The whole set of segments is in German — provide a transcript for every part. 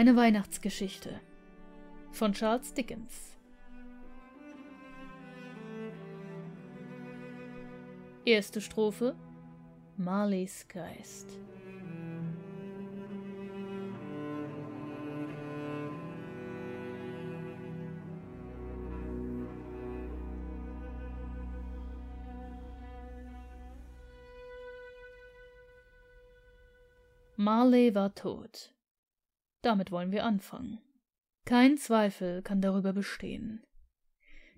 Eine Weihnachtsgeschichte von Charles Dickens. Erste Strophe Marleys Geist. Marley war tot. Damit wollen wir anfangen. Kein Zweifel kann darüber bestehen.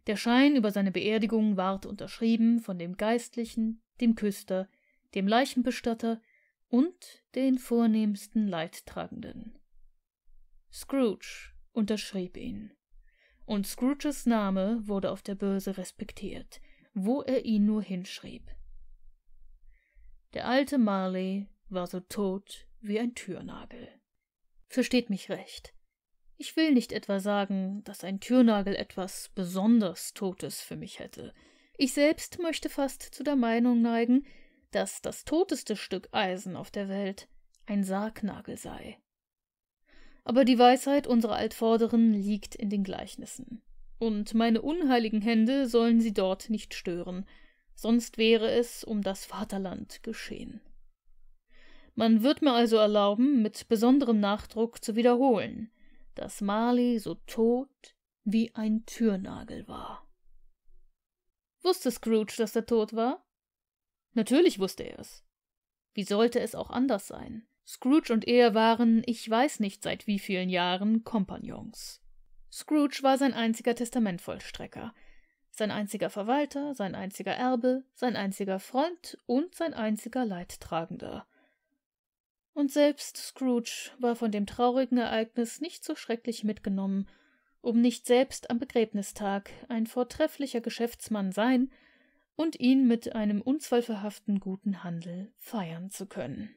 Der Schein über seine Beerdigung ward unterschrieben von dem Geistlichen, dem Küster, dem Leichenbestatter und den vornehmsten Leidtragenden. Scrooge unterschrieb ihn. Und Scrooges Name wurde auf der Börse respektiert, wo er ihn nur hinschrieb. Der alte Marley war so tot wie ein Türnagel. Versteht mich recht. Ich will nicht etwa sagen, dass ein Türnagel etwas besonders Totes für mich hätte. Ich selbst möchte fast zu der Meinung neigen, dass das toteste Stück Eisen auf der Welt ein Sargnagel sei. Aber die Weisheit unserer Altvorderen liegt in den Gleichnissen. Und meine unheiligen Hände sollen sie dort nicht stören, sonst wäre es um das Vaterland geschehen. Man wird mir also erlauben, mit besonderem Nachdruck zu wiederholen, dass Marley so tot wie ein Türnagel war. Wusste Scrooge, dass er tot war? Natürlich wusste er es. Wie sollte es auch anders sein? Scrooge und er waren, ich weiß nicht seit wie vielen Jahren, Kompagnons. Scrooge war sein einziger Testamentvollstrecker, sein einziger Verwalter, sein einziger Erbe, sein einziger Freund und sein einziger Leidtragender. Und selbst Scrooge war von dem traurigen Ereignis nicht so schrecklich mitgenommen, um nicht selbst am Begräbnistag ein vortrefflicher Geschäftsmann sein und ihn mit einem unzweifelhaften guten Handel feiern zu können.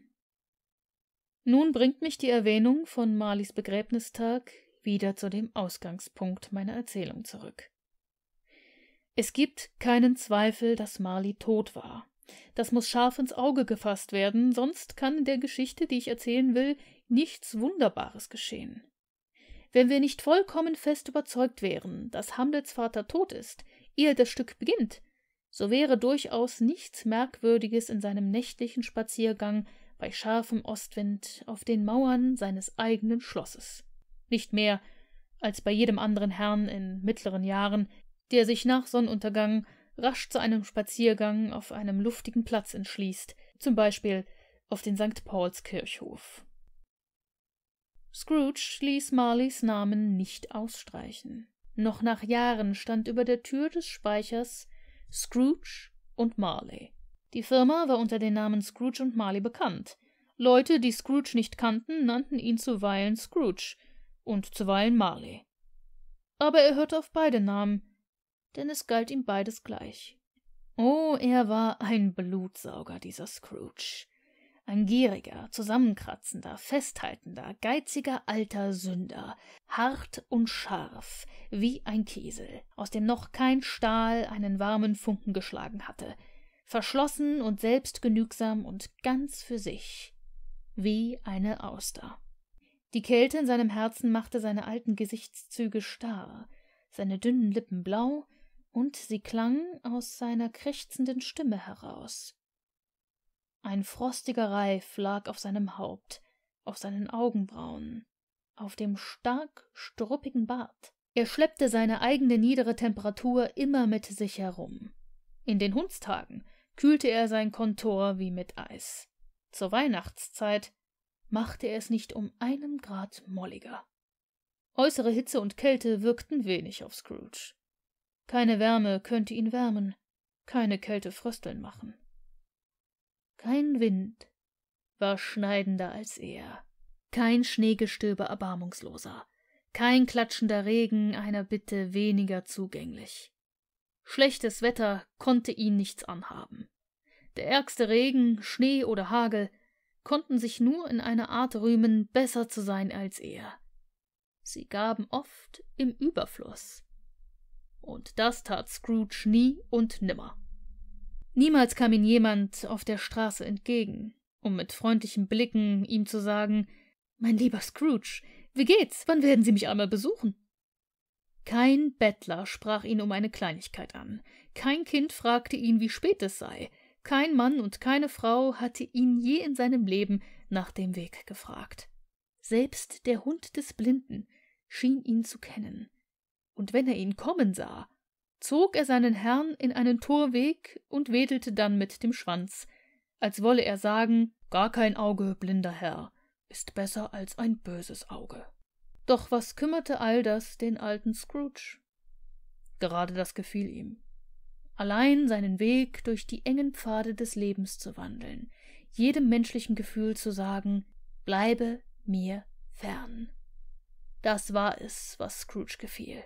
Nun bringt mich die Erwähnung von Marleys Begräbnistag wieder zu dem Ausgangspunkt meiner Erzählung zurück. Es gibt keinen Zweifel, dass Marley tot war. Das muss scharf ins Auge gefasst werden, sonst kann in der Geschichte, die ich erzählen will, nichts Wunderbares geschehen. Wenn wir nicht vollkommen fest überzeugt wären, dass Hamlets Vater tot ist, ehe das Stück beginnt, so wäre durchaus nichts Merkwürdiges in seinem nächtlichen Spaziergang bei scharfem Ostwind auf den Mauern seines eigenen Schlosses. Nicht mehr als bei jedem anderen Herrn in mittleren Jahren, der sich nach Sonnenuntergang rasch zu einem Spaziergang auf einem luftigen Platz entschließt, zum Beispiel auf den St. Pauls Kirchhof. Scrooge ließ Marleys Namen nicht ausstreichen. Noch nach Jahren stand über der Tür des Speichers Scrooge und Marley. Die Firma war unter den Namen Scrooge und Marley bekannt. Leute, die Scrooge nicht kannten, nannten ihn zuweilen Scrooge und zuweilen Marley. Aber er hörte auf beide Namen denn es galt ihm beides gleich. Oh, er war ein Blutsauger, dieser Scrooge. Ein gieriger, zusammenkratzender, festhaltender, geiziger alter Sünder, hart und scharf, wie ein Kiesel, aus dem noch kein Stahl einen warmen Funken geschlagen hatte, verschlossen und selbstgenügsam und ganz für sich, wie eine Auster. Die Kälte in seinem Herzen machte seine alten Gesichtszüge starr, seine dünnen Lippen blau, und sie klang aus seiner krächzenden Stimme heraus. Ein frostiger Reif lag auf seinem Haupt, auf seinen Augenbrauen, auf dem stark struppigen Bart. Er schleppte seine eigene niedere Temperatur immer mit sich herum. In den Hundstagen kühlte er sein Kontor wie mit Eis. Zur Weihnachtszeit machte er es nicht um einen Grad molliger. Äußere Hitze und Kälte wirkten wenig auf Scrooge. Keine Wärme könnte ihn wärmen, keine Kälte frösteln machen. Kein Wind war schneidender als er, kein Schneegestöber erbarmungsloser, kein klatschender Regen einer Bitte weniger zugänglich. Schlechtes Wetter konnte ihn nichts anhaben. Der ärgste Regen, Schnee oder Hagel konnten sich nur in einer Art rühmen, besser zu sein als er. Sie gaben oft im Überfluss, und das tat Scrooge nie und nimmer. Niemals kam ihm jemand auf der Straße entgegen, um mit freundlichen Blicken ihm zu sagen Mein lieber Scrooge, wie geht's? Wann werden Sie mich einmal besuchen? Kein Bettler sprach ihn um eine Kleinigkeit an, kein Kind fragte ihn, wie spät es sei, kein Mann und keine Frau hatte ihn je in seinem Leben nach dem Weg gefragt. Selbst der Hund des Blinden schien ihn zu kennen, und wenn er ihn kommen sah, zog er seinen Herrn in einen Torweg und wedelte dann mit dem Schwanz, als wolle er sagen, gar kein Auge, blinder Herr, ist besser als ein böses Auge. Doch was kümmerte all das den alten Scrooge? Gerade das gefiel ihm. Allein seinen Weg durch die engen Pfade des Lebens zu wandeln, jedem menschlichen Gefühl zu sagen, bleibe mir fern. Das war es, was Scrooge gefiel.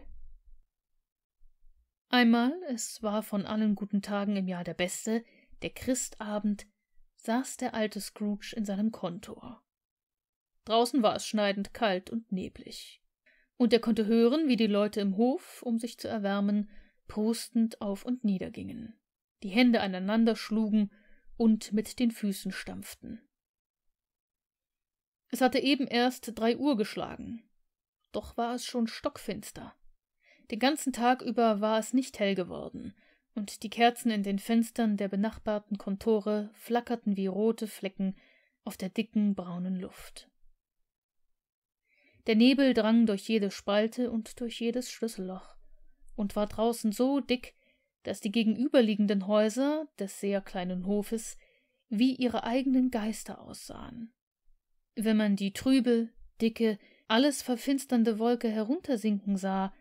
Einmal, es war von allen guten Tagen im Jahr der beste, der Christabend, saß der alte Scrooge in seinem Kontor. Draußen war es schneidend kalt und neblig, und er konnte hören, wie die Leute im Hof, um sich zu erwärmen, prustend auf und nieder gingen, die Hände aneinander schlugen und mit den Füßen stampften. Es hatte eben erst drei Uhr geschlagen, doch war es schon stockfinster. Den ganzen Tag über war es nicht hell geworden, und die Kerzen in den Fenstern der benachbarten Kontore flackerten wie rote Flecken auf der dicken braunen Luft. Der Nebel drang durch jede Spalte und durch jedes Schlüsselloch und war draußen so dick, dass die gegenüberliegenden Häuser des sehr kleinen Hofes wie ihre eigenen Geister aussahen. Wenn man die trübe, dicke, alles verfinsternde Wolke heruntersinken sah,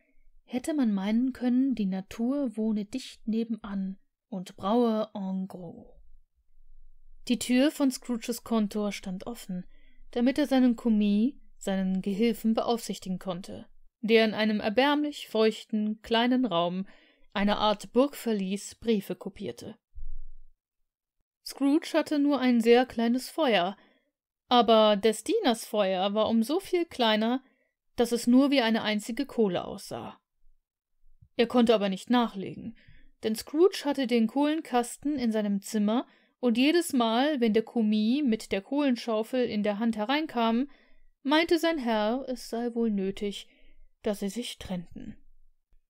hätte man meinen können, die Natur wohne dicht nebenan und braue en gros. Die Tür von Scrooges Kontor stand offen, damit er seinen Kommis, seinen Gehilfen beaufsichtigen konnte, der in einem erbärmlich feuchten kleinen Raum, einer Art Burgverlies, Briefe kopierte. Scrooge hatte nur ein sehr kleines Feuer, aber des Dieners Feuer war um so viel kleiner, dass es nur wie eine einzige Kohle aussah. Er konnte aber nicht nachlegen, denn Scrooge hatte den Kohlenkasten in seinem Zimmer, und jedes Mal, wenn der Kommis mit der Kohlenschaufel in der Hand hereinkam, meinte sein Herr, es sei wohl nötig, dass sie sich trennten.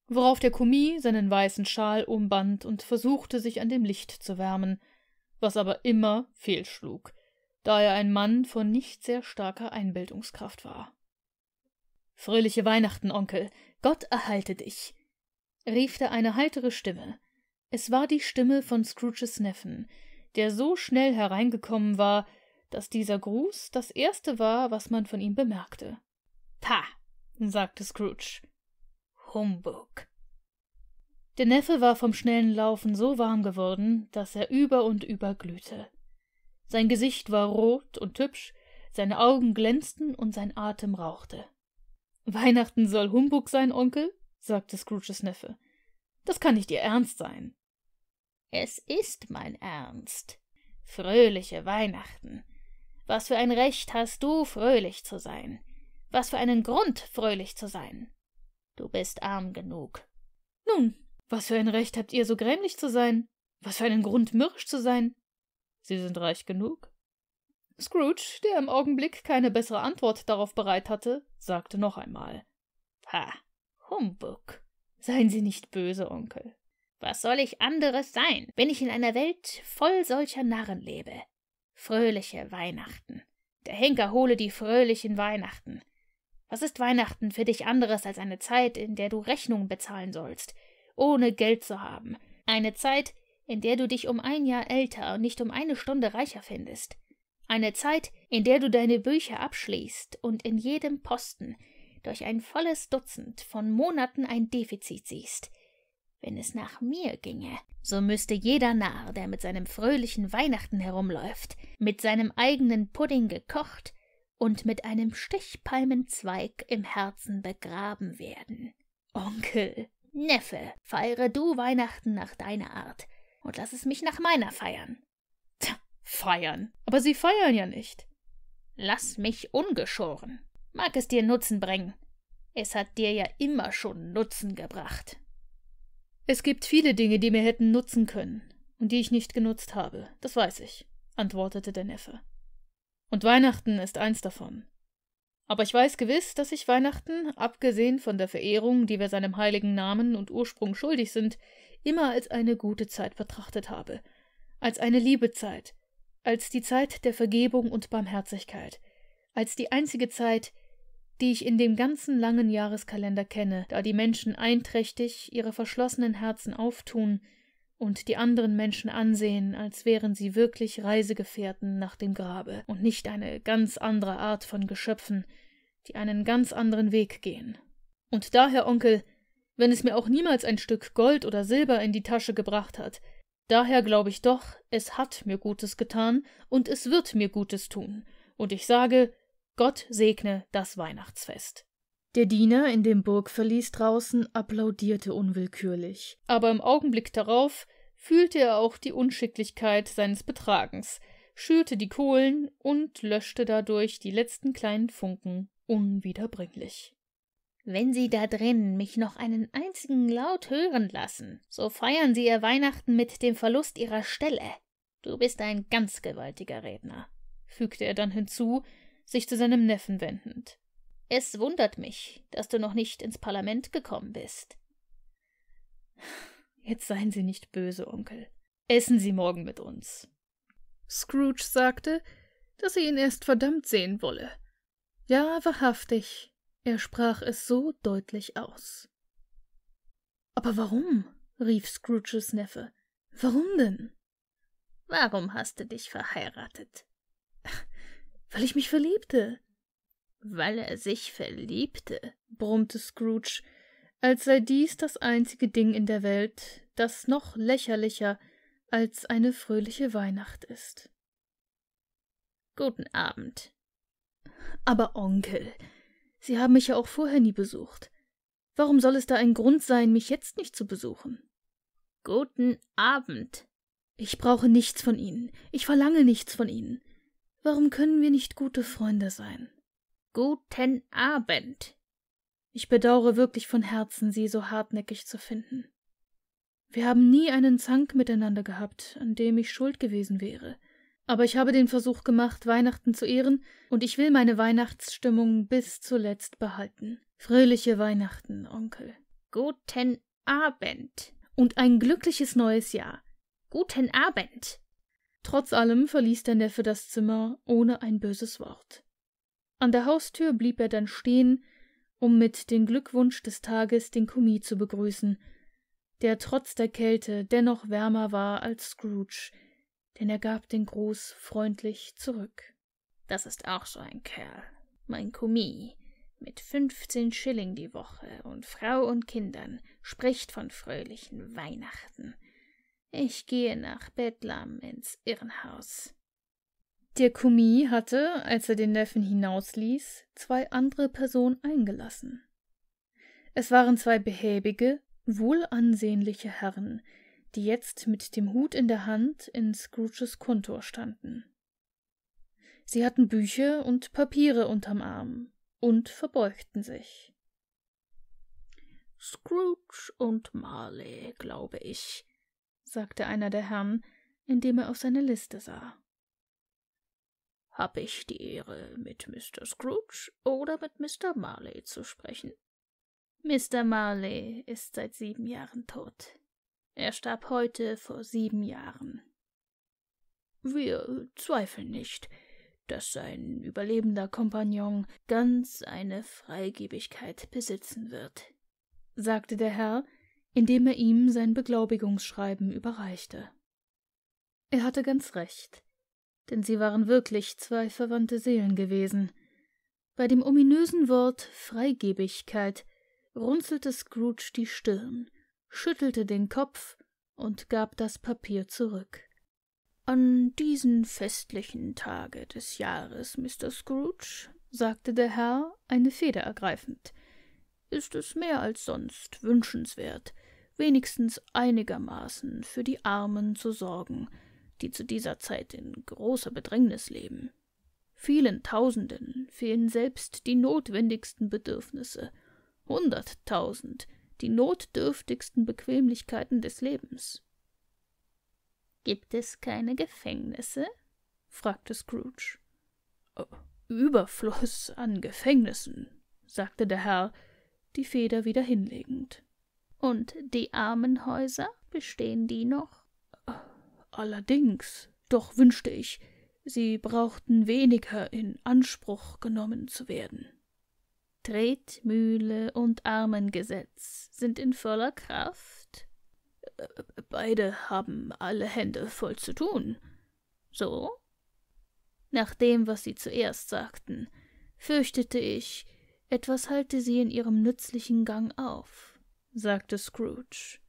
Worauf der Kommis seinen weißen Schal umband und versuchte, sich an dem Licht zu wärmen, was aber immer fehlschlug, da er ein Mann von nicht sehr starker Einbildungskraft war. Fröhliche Weihnachten, Onkel, Gott erhalte dich, rief da eine heitere Stimme. Es war die Stimme von Scrooges Neffen, der so schnell hereingekommen war, dass dieser Gruß das erste war, was man von ihm bemerkte. Pah, sagte Scrooge. Humbug. Der Neffe war vom schnellen Laufen so warm geworden, dass er über und über glühte. Sein Gesicht war rot und hübsch, seine Augen glänzten und sein Atem rauchte. Weihnachten soll Humbug sein, Onkel? sagte Scrooges Neffe. Das kann nicht Ihr Ernst sein. Es ist mein Ernst. Fröhliche Weihnachten. Was für ein Recht hast du, fröhlich zu sein? Was für einen Grund, fröhlich zu sein? Du bist arm genug. Nun, was für ein Recht habt ihr, so grämlich zu sein? Was für einen Grund, mürrisch zu sein? Sie sind reich genug. Scrooge, der im Augenblick keine bessere Antwort darauf bereit hatte, sagte noch einmal Ha, Humbug. Seien Sie nicht böse, Onkel. Was soll ich anderes sein, wenn ich in einer Welt voll solcher Narren lebe? Fröhliche Weihnachten. Der Henker hole die fröhlichen Weihnachten. Was ist Weihnachten für dich anderes als eine Zeit, in der du Rechnungen bezahlen sollst, ohne Geld zu haben? Eine Zeit, in der du dich um ein Jahr älter und nicht um eine Stunde reicher findest. Eine Zeit, in der du deine Bücher abschließt und in jedem Posten durch ein volles Dutzend von Monaten ein Defizit siehst. Wenn es nach mir ginge, so müsste jeder Narr, der mit seinem fröhlichen Weihnachten herumläuft, mit seinem eigenen Pudding gekocht und mit einem Stichpalmenzweig im Herzen begraben werden. Onkel, Neffe, feiere du Weihnachten nach deiner Art und lass es mich nach meiner feiern. Tja, feiern. Aber sie feiern ja nicht. Lass mich ungeschoren mag es dir Nutzen bringen. Es hat dir ja immer schon Nutzen gebracht. Es gibt viele Dinge, die mir hätten nutzen können und die ich nicht genutzt habe, das weiß ich, antwortete der Neffe. Und Weihnachten ist eins davon. Aber ich weiß gewiss, dass ich Weihnachten, abgesehen von der Verehrung, die wir seinem heiligen Namen und Ursprung schuldig sind, immer als eine gute Zeit betrachtet habe, als eine Liebezeit, als die Zeit der Vergebung und Barmherzigkeit, als die einzige Zeit, die ich in dem ganzen langen Jahreskalender kenne, da die Menschen einträchtig ihre verschlossenen Herzen auftun und die anderen Menschen ansehen, als wären sie wirklich Reisegefährten nach dem Grabe und nicht eine ganz andere Art von Geschöpfen, die einen ganz anderen Weg gehen. Und daher, Onkel, wenn es mir auch niemals ein Stück Gold oder Silber in die Tasche gebracht hat, daher glaube ich doch, es hat mir Gutes getan und es wird mir Gutes tun, und ich sage, Gott segne das Weihnachtsfest. Der Diener in dem Burgverlies draußen applaudierte unwillkürlich, aber im Augenblick darauf fühlte er auch die Unschicklichkeit seines Betragens, schürte die Kohlen und löschte dadurch die letzten kleinen Funken unwiederbringlich. Wenn Sie da drin mich noch einen einzigen Laut hören lassen, so feiern Sie Ihr Weihnachten mit dem Verlust Ihrer Stelle. Du bist ein ganz gewaltiger Redner, fügte er dann hinzu, sich zu seinem Neffen wendend. Es wundert mich, dass du noch nicht ins Parlament gekommen bist. Jetzt seien Sie nicht böse, Onkel. Essen Sie morgen mit uns. Scrooge sagte, dass er ihn erst verdammt sehen wolle. Ja, wahrhaftig, er sprach es so deutlich aus. Aber warum? rief Scrooges Neffe. Warum denn? Warum hast du dich verheiratet? Weil ich mich verliebte. Weil er sich verliebte, brummte Scrooge, als sei dies das einzige Ding in der Welt, das noch lächerlicher als eine fröhliche Weihnacht ist. Guten Abend. Aber Onkel, Sie haben mich ja auch vorher nie besucht. Warum soll es da ein Grund sein, mich jetzt nicht zu besuchen? Guten Abend. Ich brauche nichts von Ihnen. Ich verlange nichts von Ihnen. Warum können wir nicht gute Freunde sein? Guten Abend. Ich bedauere wirklich von Herzen, Sie so hartnäckig zu finden. Wir haben nie einen Zank miteinander gehabt, an dem ich schuld gewesen wäre. Aber ich habe den Versuch gemacht, Weihnachten zu ehren, und ich will meine Weihnachtsstimmung bis zuletzt behalten. Fröhliche Weihnachten, Onkel. Guten Abend. Und ein glückliches neues Jahr. Guten Abend. Trotz allem verließ der Neffe das Zimmer ohne ein böses Wort. An der Haustür blieb er dann stehen, um mit dem Glückwunsch des Tages den Kumi zu begrüßen, der trotz der Kälte dennoch wärmer war als Scrooge, denn er gab den Gruß freundlich zurück. Das ist auch so ein Kerl, mein Kumi, mit fünfzehn Schilling die Woche und Frau und Kindern, spricht von fröhlichen Weihnachten. Ich gehe nach Bedlam ins Irrenhaus. Der Kumi hatte, als er den Neffen hinausließ, zwei andere Personen eingelassen. Es waren zwei behäbige, wohlansehnliche Herren, die jetzt mit dem Hut in der Hand in Scrooges Kontor standen. Sie hatten Bücher und Papiere unterm Arm und verbeugten sich. Scrooge und Marley, glaube ich, sagte einer der Herren, indem er auf seine Liste sah. Hab ich die Ehre, mit Mr. Scrooge oder mit Mr. Marley zu sprechen? Mr. Marley ist seit sieben Jahren tot. Er starb heute vor sieben Jahren. Wir zweifeln nicht, dass sein überlebender Kompagnon ganz eine Freigebigkeit besitzen wird, sagte der Herr, indem er ihm sein Beglaubigungsschreiben überreichte. Er hatte ganz recht, denn sie waren wirklich zwei verwandte Seelen gewesen. Bei dem ominösen Wort Freigebigkeit runzelte Scrooge die Stirn, schüttelte den Kopf und gab das Papier zurück. An diesen festlichen Tage des Jahres, Mr. Scrooge, sagte der Herr, eine Feder ergreifend, ist es mehr als sonst wünschenswert, wenigstens einigermaßen für die Armen zu sorgen, die zu dieser Zeit in großer Bedrängnis leben. Vielen Tausenden fehlen selbst die notwendigsten Bedürfnisse, hunderttausend die notdürftigsten Bequemlichkeiten des Lebens. Gibt es keine Gefängnisse? fragte Scrooge. Äh, Überfluss an Gefängnissen, sagte der Herr, die Feder wieder hinlegend. Und die Armenhäuser, bestehen die noch? Allerdings, doch wünschte ich, sie brauchten weniger in Anspruch genommen zu werden. Tretmühle und Armengesetz sind in voller Kraft. Äh, beide haben alle Hände voll zu tun. So? Nach dem, was sie zuerst sagten, fürchtete ich, etwas halte sie in ihrem nützlichen Gang auf sagte Scrooge.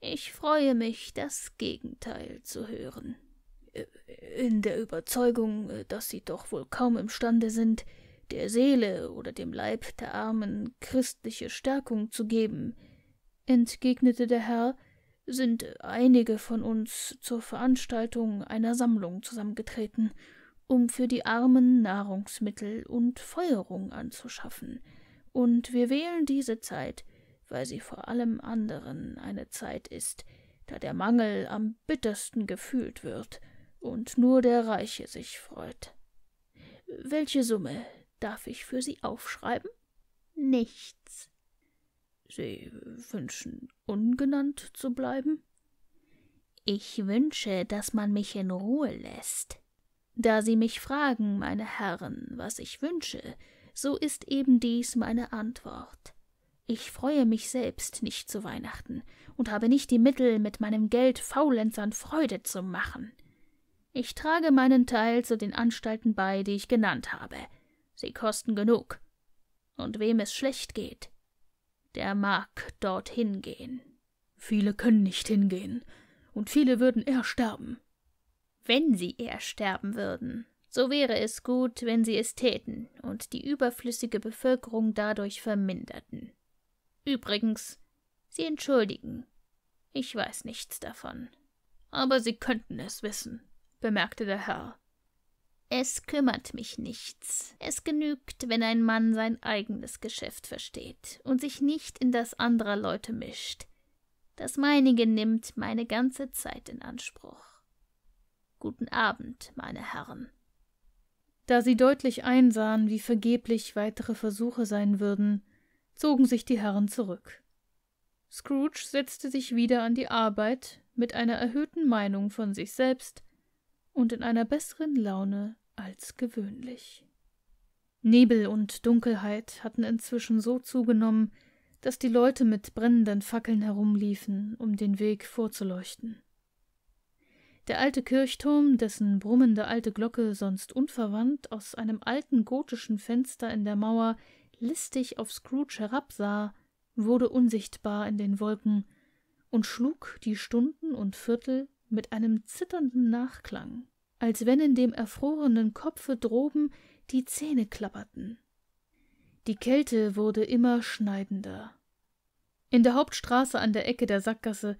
Ich freue mich, das Gegenteil zu hören. In der Überzeugung, dass Sie doch wohl kaum imstande sind, der Seele oder dem Leib der Armen christliche Stärkung zu geben, entgegnete der Herr, sind einige von uns zur Veranstaltung einer Sammlung zusammengetreten, um für die Armen Nahrungsmittel und Feuerung anzuschaffen, und wir wählen diese Zeit, weil sie vor allem anderen eine Zeit ist, da der Mangel am bittersten gefühlt wird und nur der Reiche sich freut. Welche Summe darf ich für Sie aufschreiben? Nichts. Sie wünschen, ungenannt zu bleiben? Ich wünsche, dass man mich in Ruhe lässt. Da Sie mich fragen, meine Herren, was ich wünsche, so ist eben dies meine Antwort. Ich freue mich selbst nicht zu Weihnachten und habe nicht die Mittel, mit meinem Geld Faulenzern Freude zu machen. Ich trage meinen Teil zu den Anstalten bei, die ich genannt habe. Sie kosten genug. Und wem es schlecht geht, der mag dorthin gehen. Viele können nicht hingehen, und viele würden eher sterben. Wenn sie eher sterben würden, so wäre es gut, wenn sie es täten und die überflüssige Bevölkerung dadurch verminderten. Übrigens, Sie entschuldigen. Ich weiß nichts davon. Aber Sie könnten es wissen, bemerkte der Herr. Es kümmert mich nichts. Es genügt, wenn ein Mann sein eigenes Geschäft versteht und sich nicht in das anderer Leute mischt. Das meinige nimmt meine ganze Zeit in Anspruch. Guten Abend, meine Herren. Da sie deutlich einsahen, wie vergeblich weitere Versuche sein würden, zogen sich die Herren zurück. Scrooge setzte sich wieder an die Arbeit mit einer erhöhten Meinung von sich selbst und in einer besseren Laune als gewöhnlich. Nebel und Dunkelheit hatten inzwischen so zugenommen, dass die Leute mit brennenden Fackeln herumliefen, um den Weg vorzuleuchten. Der alte Kirchturm, dessen brummende alte Glocke sonst unverwandt aus einem alten gotischen Fenster in der Mauer listig auf Scrooge herabsah, wurde unsichtbar in den Wolken und schlug die Stunden und Viertel mit einem zitternden Nachklang, als wenn in dem erfrorenen Kopfe droben die Zähne klapperten. Die Kälte wurde immer schneidender. In der Hauptstraße an der Ecke der Sackgasse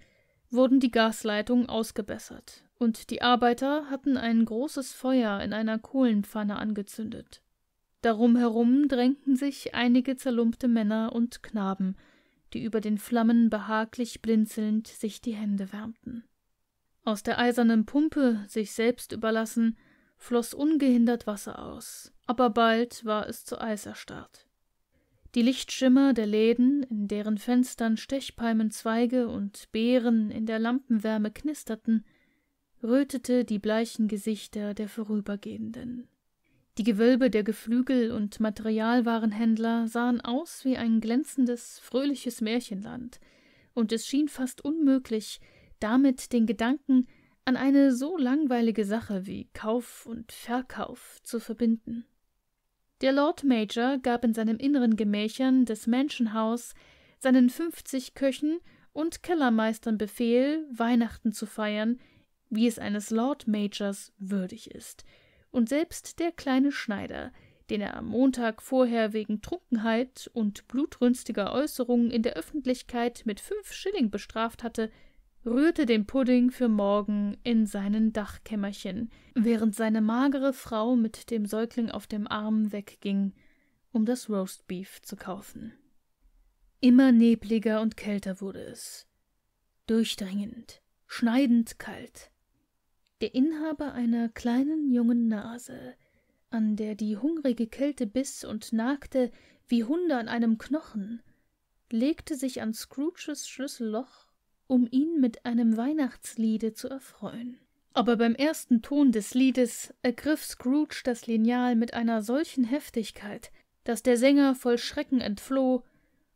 wurden die Gasleitungen ausgebessert, und die Arbeiter hatten ein großes Feuer in einer Kohlenpfanne angezündet. Darum herum drängten sich einige zerlumpte Männer und Knaben, die über den Flammen behaglich blinzelnd sich die Hände wärmten. Aus der eisernen Pumpe, sich selbst überlassen, floss ungehindert Wasser aus, aber bald war es zu Eis erstarrt. Die Lichtschimmer der Läden, in deren Fenstern Stechpalmenzweige und Beeren in der Lampenwärme knisterten, rötete die bleichen Gesichter der Vorübergehenden. Die Gewölbe der Geflügel- und Materialwarenhändler sahen aus wie ein glänzendes, fröhliches Märchenland, und es schien fast unmöglich, damit den Gedanken an eine so langweilige Sache wie Kauf und Verkauf zu verbinden. Der Lord Major gab in seinem inneren Gemächern des Mansion House seinen fünfzig Köchen und Kellermeistern Befehl, Weihnachten zu feiern, wie es eines Lord Majors würdig ist – und selbst der kleine Schneider, den er am Montag vorher wegen Trunkenheit und blutrünstiger Äußerungen in der Öffentlichkeit mit fünf Schilling bestraft hatte, rührte den Pudding für morgen in seinen Dachkämmerchen, während seine magere Frau mit dem Säugling auf dem Arm wegging, um das Roastbeef zu kaufen. Immer nebliger und kälter wurde es. Durchdringend, schneidend kalt der Inhaber einer kleinen jungen Nase, an der die hungrige Kälte biss und nagte wie Hunde an einem Knochen, legte sich an Scrooges Schlüsselloch, um ihn mit einem Weihnachtsliede zu erfreuen. Aber beim ersten Ton des Liedes ergriff Scrooge das Lineal mit einer solchen Heftigkeit, dass der Sänger voll Schrecken entfloh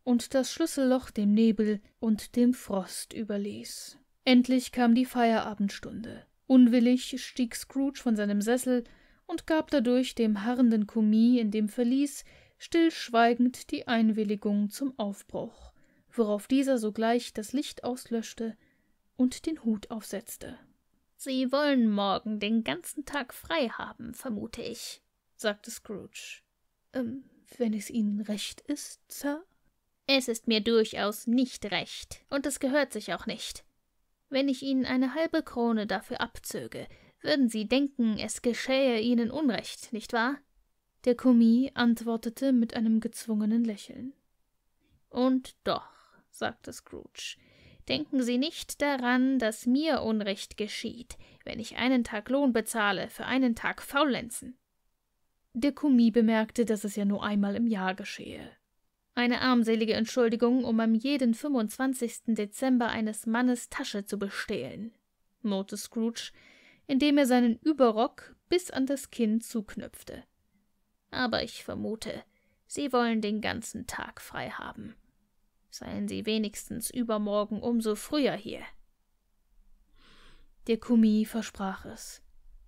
und das Schlüsselloch dem Nebel und dem Frost überließ. Endlich kam die Feierabendstunde unwillig stieg scrooge von seinem sessel und gab dadurch dem harrenden commis in dem verließ stillschweigend die einwilligung zum aufbruch worauf dieser sogleich das licht auslöschte und den hut aufsetzte sie wollen morgen den ganzen tag frei haben vermute ich sagte scrooge ähm, wenn es ihnen recht ist sir es ist mir durchaus nicht recht und es gehört sich auch nicht wenn ich Ihnen eine halbe Krone dafür abzöge, würden Sie denken, es geschähe Ihnen Unrecht, nicht wahr? Der Kommis antwortete mit einem gezwungenen Lächeln. Und doch, sagte Scrooge, denken Sie nicht daran, dass mir Unrecht geschieht, wenn ich einen Tag Lohn bezahle für einen Tag Faulenzen. Der Kommis bemerkte, dass es ja nur einmal im Jahr geschehe, eine armselige Entschuldigung, um am jeden 25. Dezember eines Mannes Tasche zu bestehlen, murrte Scrooge, indem er seinen Überrock bis an das Kinn zuknüpfte. Aber ich vermute, Sie wollen den ganzen Tag frei haben. Seien Sie wenigstens übermorgen umso früher hier. Der Kummi versprach es,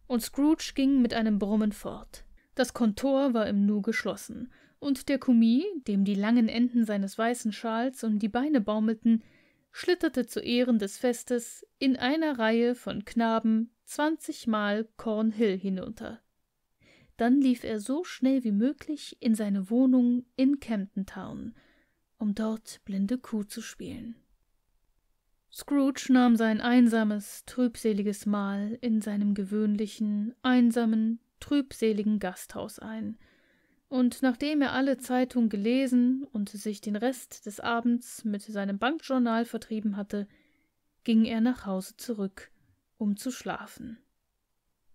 und Scrooge ging mit einem Brummen fort. Das Kontor war im Nu geschlossen, und der Kumi, dem die langen Enden seines weißen Schals um die Beine baumelten, schlitterte zu Ehren des Festes in einer Reihe von Knaben zwanzigmal Cornhill hinunter. Dann lief er so schnell wie möglich in seine Wohnung in Camden Town, um dort blinde Kuh zu spielen. Scrooge nahm sein einsames, trübseliges Mahl in seinem gewöhnlichen, einsamen, trübseligen Gasthaus ein – und nachdem er alle Zeitungen gelesen und sich den Rest des Abends mit seinem Bankjournal vertrieben hatte, ging er nach Hause zurück, um zu schlafen.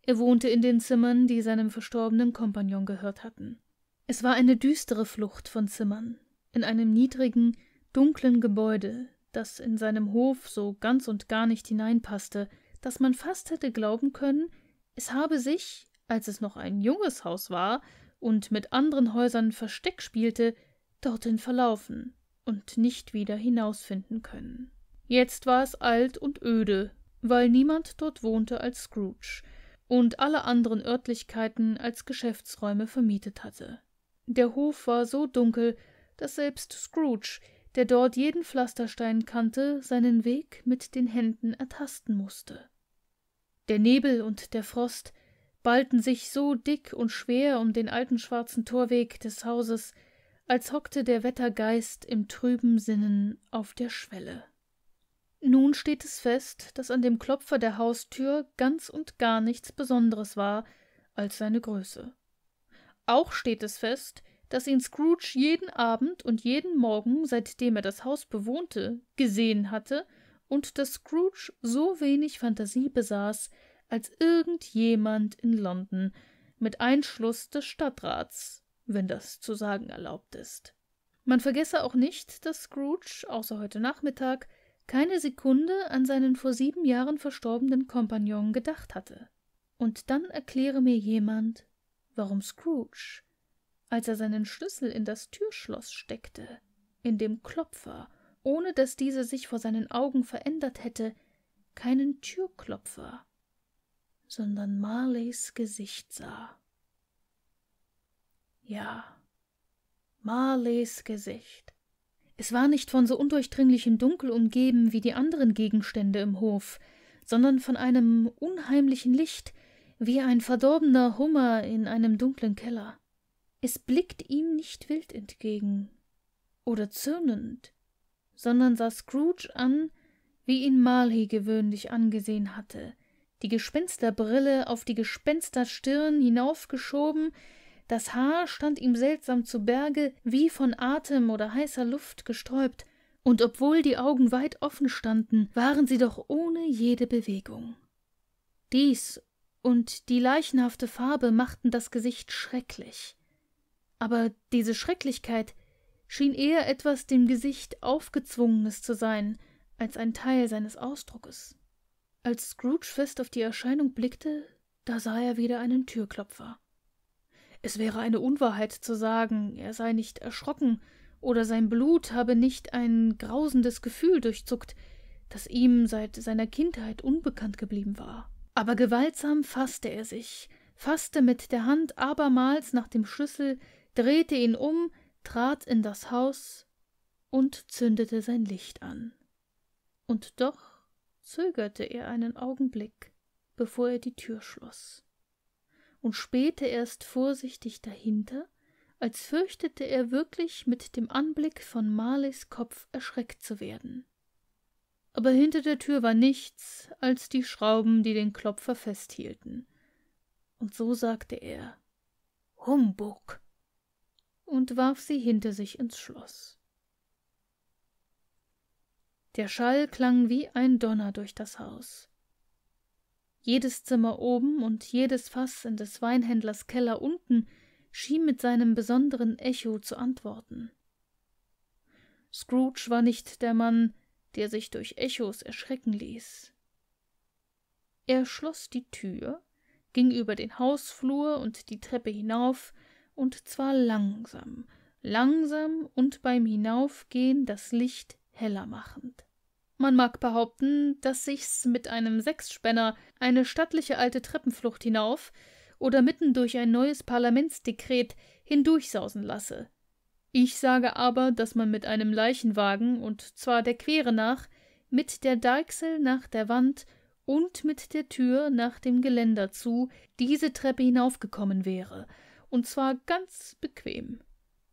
Er wohnte in den Zimmern, die seinem verstorbenen Kompagnon gehört hatten. Es war eine düstere Flucht von Zimmern, in einem niedrigen, dunklen Gebäude, das in seinem Hof so ganz und gar nicht hineinpasste, dass man fast hätte glauben können, es habe sich, als es noch ein junges Haus war, und mit anderen Häusern Versteck spielte, dorthin verlaufen und nicht wieder hinausfinden können. Jetzt war es alt und öde, weil niemand dort wohnte als Scrooge und alle anderen Örtlichkeiten als Geschäftsräume vermietet hatte. Der Hof war so dunkel, dass selbst Scrooge, der dort jeden Pflasterstein kannte, seinen Weg mit den Händen ertasten musste. Der Nebel und der Frost ballten sich so dick und schwer um den alten schwarzen Torweg des Hauses, als hockte der Wettergeist im trüben Sinnen auf der Schwelle. Nun steht es fest, dass an dem Klopfer der Haustür ganz und gar nichts Besonderes war als seine Größe. Auch steht es fest, dass ihn Scrooge jeden Abend und jeden Morgen, seitdem er das Haus bewohnte, gesehen hatte und dass Scrooge so wenig Fantasie besaß, als irgendjemand in London mit Einschluss des Stadtrats, wenn das zu sagen erlaubt ist. Man vergesse auch nicht, dass Scrooge, außer heute Nachmittag, keine Sekunde an seinen vor sieben Jahren verstorbenen Kompagnon gedacht hatte. Und dann erkläre mir jemand, warum Scrooge, als er seinen Schlüssel in das Türschloss steckte, in dem Klopfer, ohne dass dieser sich vor seinen Augen verändert hätte, keinen Türklopfer, sondern Marleys Gesicht sah. Ja, Marleys Gesicht. Es war nicht von so undurchdringlichem Dunkel umgeben wie die anderen Gegenstände im Hof, sondern von einem unheimlichen Licht, wie ein verdorbener Hummer in einem dunklen Keller. Es blickt ihm nicht wild entgegen oder zürnend, sondern sah Scrooge an, wie ihn Marley gewöhnlich angesehen hatte – die Gespensterbrille auf die Gespensterstirn hinaufgeschoben, das Haar stand ihm seltsam zu Berge, wie von Atem oder heißer Luft gesträubt, und obwohl die Augen weit offen standen, waren sie doch ohne jede Bewegung. Dies und die leichenhafte Farbe machten das Gesicht schrecklich. Aber diese Schrecklichkeit schien eher etwas dem Gesicht aufgezwungenes zu sein, als ein Teil seines Ausdruckes. Als Scrooge fest auf die Erscheinung blickte, da sah er wieder einen Türklopfer. Es wäre eine Unwahrheit zu sagen, er sei nicht erschrocken oder sein Blut habe nicht ein grausendes Gefühl durchzuckt, das ihm seit seiner Kindheit unbekannt geblieben war. Aber gewaltsam fasste er sich, fasste mit der Hand abermals nach dem Schlüssel, drehte ihn um, trat in das Haus und zündete sein Licht an. Und doch zögerte er einen Augenblick, bevor er die Tür schloss, und spähte erst vorsichtig dahinter, als fürchtete er wirklich mit dem Anblick von Marleys Kopf erschreckt zu werden. Aber hinter der Tür war nichts als die Schrauben, die den Klopfer festhielten. Und so sagte er Humbug und warf sie hinter sich ins Schloss. Der Schall klang wie ein Donner durch das Haus. Jedes Zimmer oben und jedes Fass in des Weinhändlers Keller unten schien mit seinem besonderen Echo zu antworten. Scrooge war nicht der Mann, der sich durch Echos erschrecken ließ. Er schloss die Tür, ging über den Hausflur und die Treppe hinauf, und zwar langsam, langsam und beim Hinaufgehen das Licht heller machend. Man mag behaupten, dass sich's mit einem Sechsspänner eine stattliche alte Treppenflucht hinauf oder mitten durch ein neues Parlamentsdekret hindurchsausen lasse. Ich sage aber, dass man mit einem Leichenwagen, und zwar der Quere nach, mit der Deichsel nach der Wand und mit der Tür nach dem Geländer zu diese Treppe hinaufgekommen wäre, und zwar ganz bequem.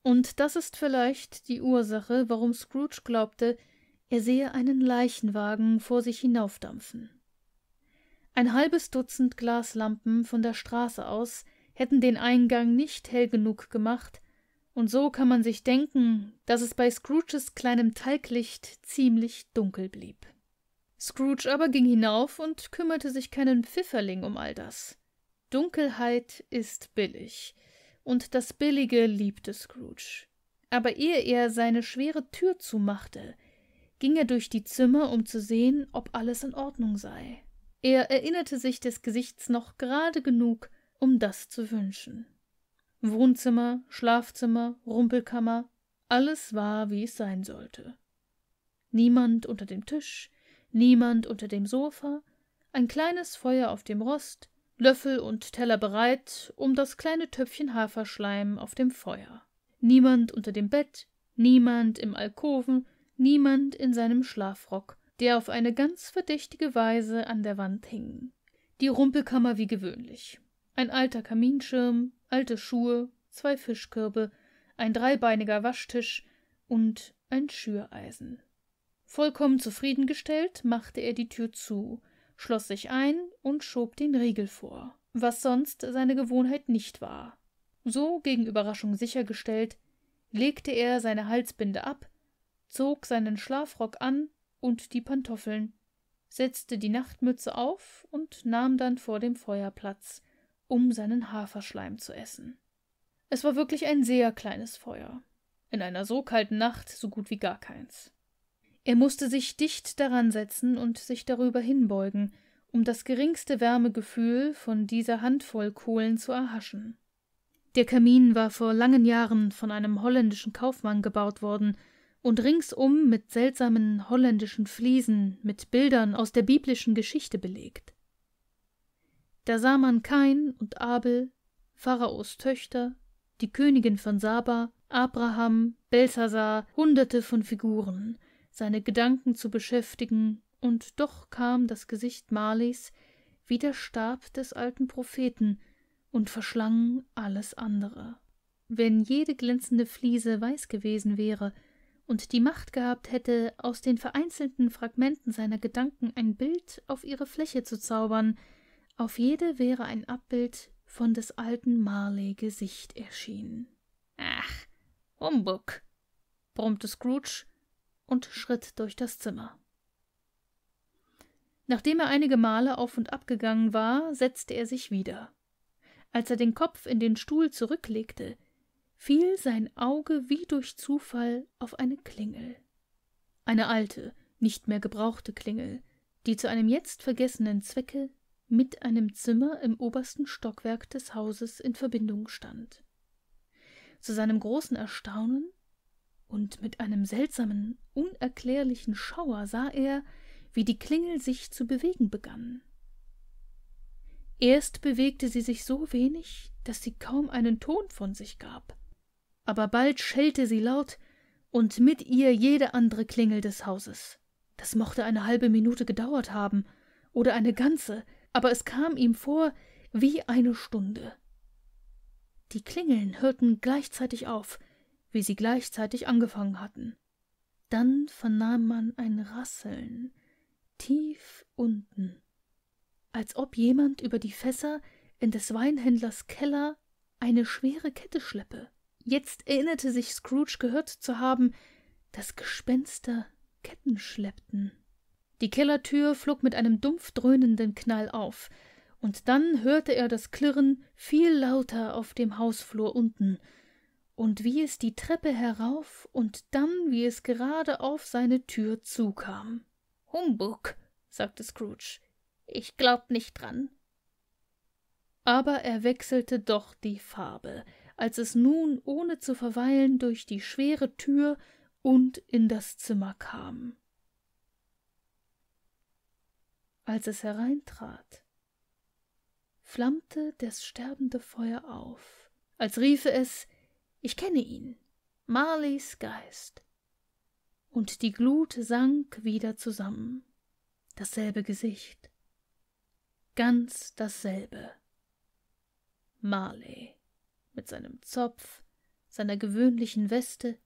Und das ist vielleicht die Ursache, warum Scrooge glaubte, er sehe einen Leichenwagen vor sich hinaufdampfen. Ein halbes Dutzend Glaslampen von der Straße aus hätten den Eingang nicht hell genug gemacht, und so kann man sich denken, dass es bei Scrooges kleinem Talglicht ziemlich dunkel blieb. Scrooge aber ging hinauf und kümmerte sich keinen Pfifferling um all das. Dunkelheit ist billig, und das Billige liebte Scrooge. Aber ehe er seine schwere Tür zumachte, ging er durch die Zimmer, um zu sehen, ob alles in Ordnung sei. Er erinnerte sich des Gesichts noch gerade genug, um das zu wünschen. Wohnzimmer, Schlafzimmer, Rumpelkammer, alles war, wie es sein sollte. Niemand unter dem Tisch, niemand unter dem Sofa, ein kleines Feuer auf dem Rost, Löffel und Teller bereit, um das kleine Töpfchen Haferschleim auf dem Feuer. Niemand unter dem Bett, niemand im Alkoven, niemand in seinem Schlafrock, der auf eine ganz verdächtige Weise an der Wand hing. Die Rumpelkammer wie gewöhnlich. Ein alter Kaminschirm, alte Schuhe, zwei Fischkörbe, ein dreibeiniger Waschtisch und ein Schüreisen. Vollkommen zufriedengestellt machte er die Tür zu, schloss sich ein und schob den Riegel vor, was sonst seine Gewohnheit nicht war. So, gegen Überraschung sichergestellt, legte er seine Halsbinde ab zog seinen Schlafrock an und die Pantoffeln, setzte die Nachtmütze auf und nahm dann vor dem Feuer Platz, um seinen Haferschleim zu essen. Es war wirklich ein sehr kleines Feuer, in einer so kalten Nacht so gut wie gar keins. Er musste sich dicht daran setzen und sich darüber hinbeugen, um das geringste Wärmegefühl von dieser Handvoll Kohlen zu erhaschen. Der Kamin war vor langen Jahren von einem holländischen Kaufmann gebaut worden, und ringsum mit seltsamen holländischen Fliesen, mit Bildern aus der biblischen Geschichte belegt. Da sah man Kain und Abel, Pharaos Töchter, die Königin von Saba, Abraham, Belshazzar, hunderte von Figuren, seine Gedanken zu beschäftigen, und doch kam das Gesicht Marleys wie der Stab des alten Propheten und verschlang alles andere. Wenn jede glänzende Fliese weiß gewesen wäre, und die Macht gehabt hätte, aus den vereinzelten Fragmenten seiner Gedanken ein Bild auf ihre Fläche zu zaubern, auf jede wäre ein Abbild von des alten Marley Gesicht erschienen. Ach, Humbug, brummte Scrooge und schritt durch das Zimmer. Nachdem er einige Male auf und ab gegangen war, setzte er sich wieder. Als er den Kopf in den Stuhl zurücklegte, fiel sein Auge wie durch Zufall auf eine Klingel. Eine alte, nicht mehr gebrauchte Klingel, die zu einem jetzt vergessenen Zwecke mit einem Zimmer im obersten Stockwerk des Hauses in Verbindung stand. Zu seinem großen Erstaunen und mit einem seltsamen, unerklärlichen Schauer sah er, wie die Klingel sich zu bewegen begann. Erst bewegte sie sich so wenig, dass sie kaum einen Ton von sich gab, aber bald schellte sie laut und mit ihr jede andere Klingel des Hauses. Das mochte eine halbe Minute gedauert haben oder eine ganze, aber es kam ihm vor wie eine Stunde. Die Klingeln hörten gleichzeitig auf, wie sie gleichzeitig angefangen hatten. Dann vernahm man ein Rasseln tief unten, als ob jemand über die Fässer in des Weinhändlers Keller eine schwere Kette schleppe. Jetzt erinnerte sich Scrooge gehört zu haben, dass Gespenster Ketten schleppten. Die Kellertür flog mit einem dumpf dröhnenden Knall auf, und dann hörte er das Klirren viel lauter auf dem Hausflur unten, und wie es die Treppe herauf und dann wie es gerade auf seine Tür zukam. Humbug, sagte Scrooge, ich glaub nicht dran. Aber er wechselte doch die Farbe, als es nun ohne zu verweilen durch die schwere Tür und in das Zimmer kam. Als es hereintrat, flammte das sterbende Feuer auf, als riefe es Ich kenne ihn, Marleys Geist. Und die Glut sank wieder zusammen. Dasselbe Gesicht, ganz dasselbe. Marley mit seinem Zopf, seiner gewöhnlichen Weste,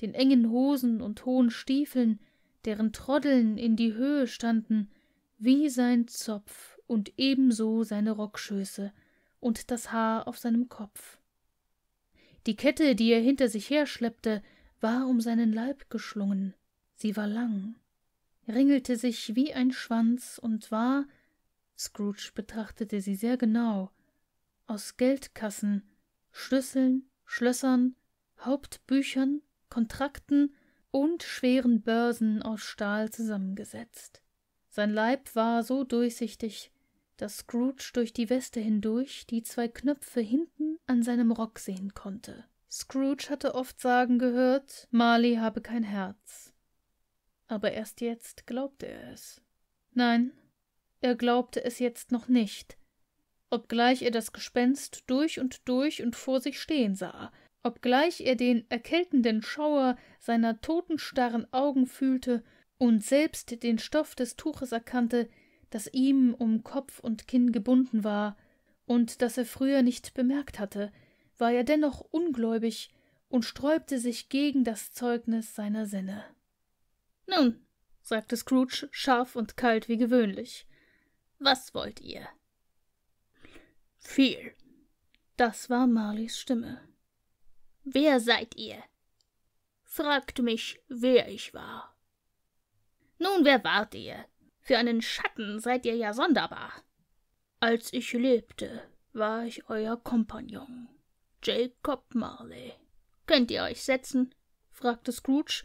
den engen Hosen und hohen Stiefeln, deren Troddeln in die Höhe standen, wie sein Zopf und ebenso seine Rockschöße und das Haar auf seinem Kopf. Die Kette, die er hinter sich herschleppte, war um seinen Leib geschlungen, sie war lang, ringelte sich wie ein Schwanz und war, Scrooge betrachtete sie sehr genau, aus Geldkassen Schlüsseln, Schlössern, Hauptbüchern, Kontrakten und schweren Börsen aus Stahl zusammengesetzt. Sein Leib war so durchsichtig, dass Scrooge durch die Weste hindurch die zwei Knöpfe hinten an seinem Rock sehen konnte. Scrooge hatte oft sagen gehört, Marley habe kein Herz. Aber erst jetzt glaubte er es. Nein, er glaubte es jetzt noch nicht, obgleich er das Gespenst durch und durch und vor sich stehen sah, obgleich er den erkältenden Schauer seiner totenstarren Augen fühlte und selbst den Stoff des Tuches erkannte, das ihm um Kopf und Kinn gebunden war und das er früher nicht bemerkt hatte, war er dennoch ungläubig und sträubte sich gegen das Zeugnis seiner Sinne. Nun, sagte Scrooge scharf und kalt wie gewöhnlich, was wollt ihr? Viel. Das war Marleys Stimme. Wer seid ihr? Fragt mich, wer ich war. Nun, wer wart ihr? Für einen Schatten seid ihr ja sonderbar. Als ich lebte, war ich euer Kompagnon, Jacob Marley. Könnt ihr euch setzen? fragte Scrooge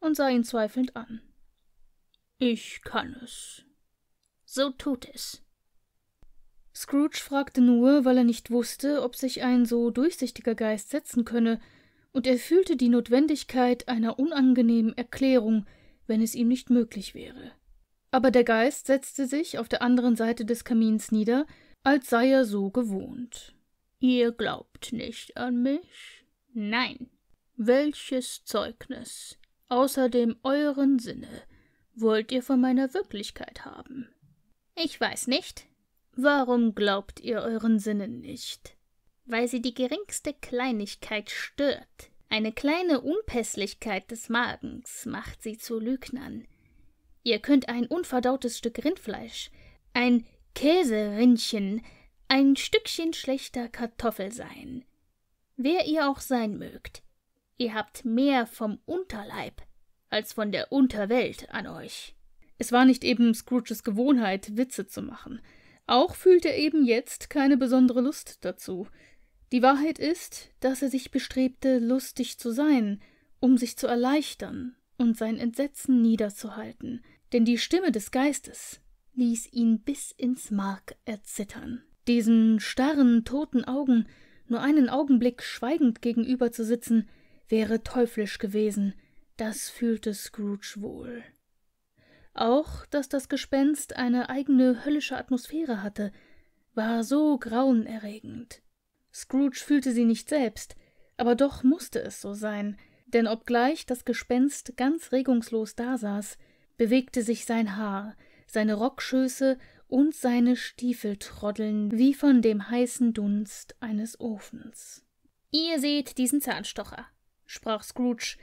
und sah ihn zweifelnd an. Ich kann es. So tut es, Scrooge fragte nur, weil er nicht wusste, ob sich ein so durchsichtiger Geist setzen könne, und er fühlte die Notwendigkeit einer unangenehmen Erklärung, wenn es ihm nicht möglich wäre. Aber der Geist setzte sich auf der anderen Seite des Kamins nieder, als sei er so gewohnt. Ihr glaubt nicht an mich? Nein. Welches Zeugnis, außer dem euren Sinne, wollt ihr von meiner Wirklichkeit haben? Ich weiß nicht, Warum glaubt ihr euren Sinnen nicht? Weil sie die geringste Kleinigkeit stört. Eine kleine Unpässlichkeit des Magens macht sie zu Lügnern. Ihr könnt ein unverdautes Stück Rindfleisch, ein Käserindchen, ein Stückchen schlechter Kartoffel sein. Wer ihr auch sein mögt, ihr habt mehr vom Unterleib als von der Unterwelt an euch. Es war nicht eben Scrooges Gewohnheit, Witze zu machen. Auch fühlt er eben jetzt keine besondere Lust dazu. Die Wahrheit ist, dass er sich bestrebte, lustig zu sein, um sich zu erleichtern und sein Entsetzen niederzuhalten, denn die Stimme des Geistes ließ ihn bis ins Mark erzittern. Diesen starren, toten Augen nur einen Augenblick schweigend gegenüber zu sitzen, wäre teuflisch gewesen, das fühlte Scrooge wohl. Auch, dass das Gespenst eine eigene höllische Atmosphäre hatte, war so grauenerregend. Scrooge fühlte sie nicht selbst, aber doch musste es so sein, denn obgleich das Gespenst ganz regungslos dasaß, bewegte sich sein Haar, seine Rockschöße und seine Stiefel troddeln wie von dem heißen Dunst eines Ofens. Ihr seht diesen Zahnstocher, sprach Scrooge,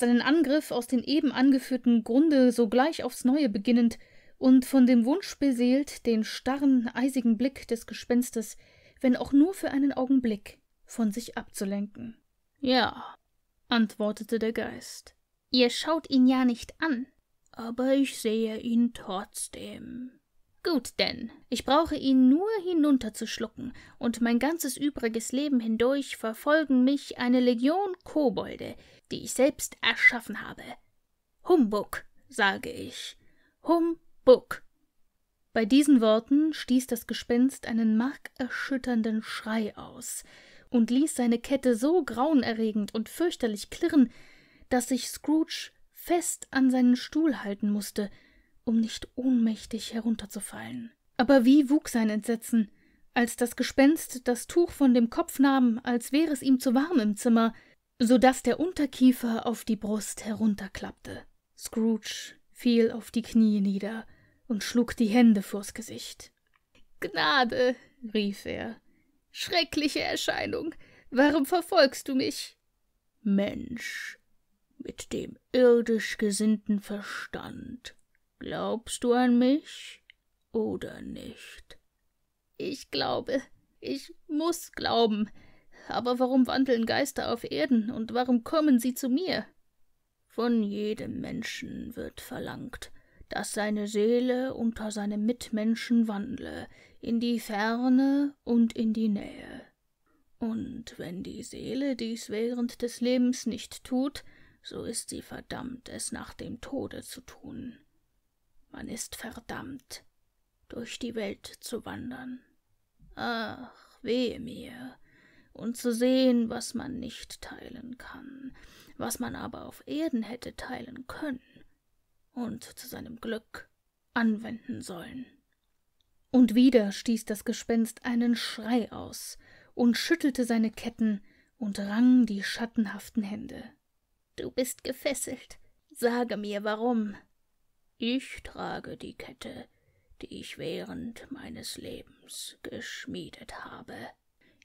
seinen Angriff aus dem eben angeführten Grunde sogleich aufs Neue beginnend und von dem Wunsch beseelt, den starren, eisigen Blick des Gespenstes, wenn auch nur für einen Augenblick, von sich abzulenken. Ja, antwortete der Geist. Ihr schaut ihn ja nicht an. Aber ich sehe ihn trotzdem. Gut denn, ich brauche ihn nur hinunterzuschlucken, und mein ganzes übriges Leben hindurch verfolgen mich eine Legion Kobolde, die ich selbst erschaffen habe. Humbug, sage ich. Humbug. Bei diesen Worten stieß das Gespenst einen markerschütternden Schrei aus und ließ seine Kette so grauenerregend und fürchterlich klirren, dass sich Scrooge fest an seinen Stuhl halten musste, um nicht ohnmächtig herunterzufallen. Aber wie wuchs sein Entsetzen, als das Gespenst das Tuch von dem Kopf nahm, als wäre es ihm zu warm im Zimmer, sodass der Unterkiefer auf die Brust herunterklappte. Scrooge fiel auf die Knie nieder und schlug die Hände vors Gesicht. Gnade, rief er, schreckliche Erscheinung, warum verfolgst du mich? Mensch, mit dem irdisch gesinnten Verstand, glaubst du an mich oder nicht? Ich glaube, ich muß glauben, aber warum wandeln Geister auf Erden und warum kommen sie zu mir? Von jedem Menschen wird verlangt, dass seine Seele unter seinem Mitmenschen wandle, in die Ferne und in die Nähe. Und wenn die Seele dies während des Lebens nicht tut, so ist sie verdammt, es nach dem Tode zu tun. Man ist verdammt, durch die Welt zu wandern. Ach, wehe mir, und zu sehen, was man nicht teilen kann, was man aber auf Erden hätte teilen können und zu seinem Glück anwenden sollen. Und wieder stieß das Gespenst einen Schrei aus und schüttelte seine Ketten und rang die schattenhaften Hände. Du bist gefesselt. Sage mir warum. Ich trage die Kette, die ich während meines Lebens geschmiedet habe.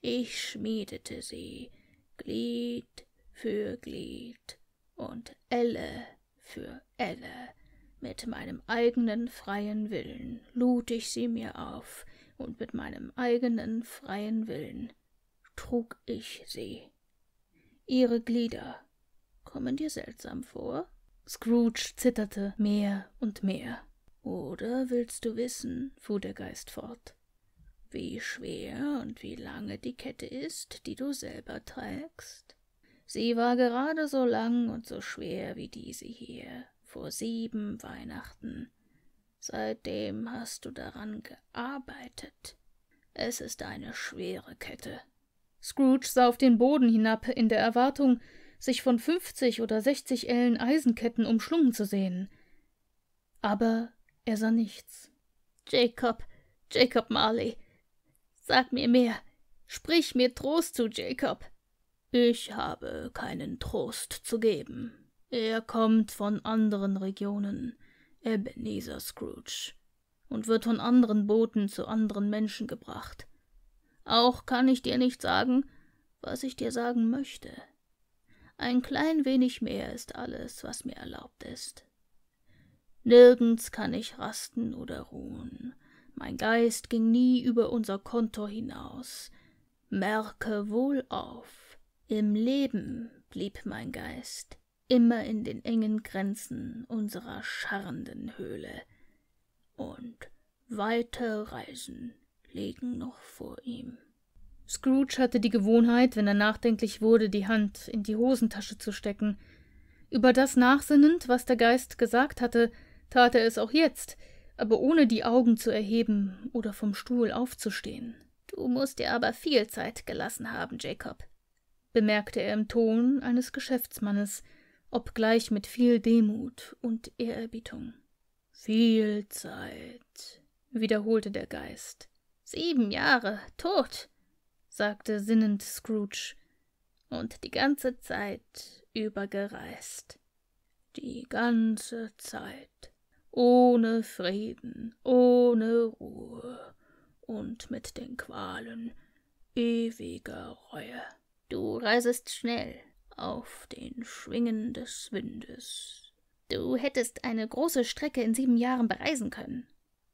Ich schmiedete sie, Glied für Glied und Elle für Elle. Mit meinem eigenen freien Willen lud ich sie mir auf, und mit meinem eigenen freien Willen trug ich sie. Ihre Glieder kommen dir seltsam vor? Scrooge zitterte mehr und mehr. Oder willst du wissen, fuhr der Geist fort, wie schwer und wie lange die Kette ist, die du selber trägst. Sie war gerade so lang und so schwer wie diese hier, vor sieben Weihnachten. Seitdem hast du daran gearbeitet. Es ist eine schwere Kette. Scrooge sah auf den Boden hinab, in der Erwartung, sich von fünfzig oder sechzig Ellen Eisenketten umschlungen zu sehen. Aber er sah nichts. Jacob, Jacob Marley, Sag mir mehr. Sprich mir Trost zu, Jacob. Ich habe keinen Trost zu geben. Er kommt von anderen Regionen, Ebenezer Scrooge, und wird von anderen Booten zu anderen Menschen gebracht. Auch kann ich dir nicht sagen, was ich dir sagen möchte. Ein klein wenig mehr ist alles, was mir erlaubt ist. Nirgends kann ich rasten oder ruhen mein Geist ging nie über unser Kontor hinaus. Merke wohl auf, im Leben blieb mein Geist immer in den engen Grenzen unserer scharrenden Höhle. Und weite Reisen liegen noch vor ihm. Scrooge hatte die Gewohnheit, wenn er nachdenklich wurde, die Hand in die Hosentasche zu stecken. Über das nachsinnend, was der Geist gesagt hatte, tat er es auch jetzt – aber ohne die Augen zu erheben oder vom Stuhl aufzustehen. Du musst dir aber viel Zeit gelassen haben, Jacob, bemerkte er im Ton eines Geschäftsmannes, obgleich mit viel Demut und Ehrerbietung. Viel Zeit, wiederholte der Geist. Sieben Jahre tot, sagte sinnend Scrooge, und die ganze Zeit übergereist. Die ganze Zeit ohne Frieden, ohne Ruhe und mit den Qualen ewiger Reue. Du reisest schnell auf den Schwingen des Windes. Du hättest eine große Strecke in sieben Jahren bereisen können.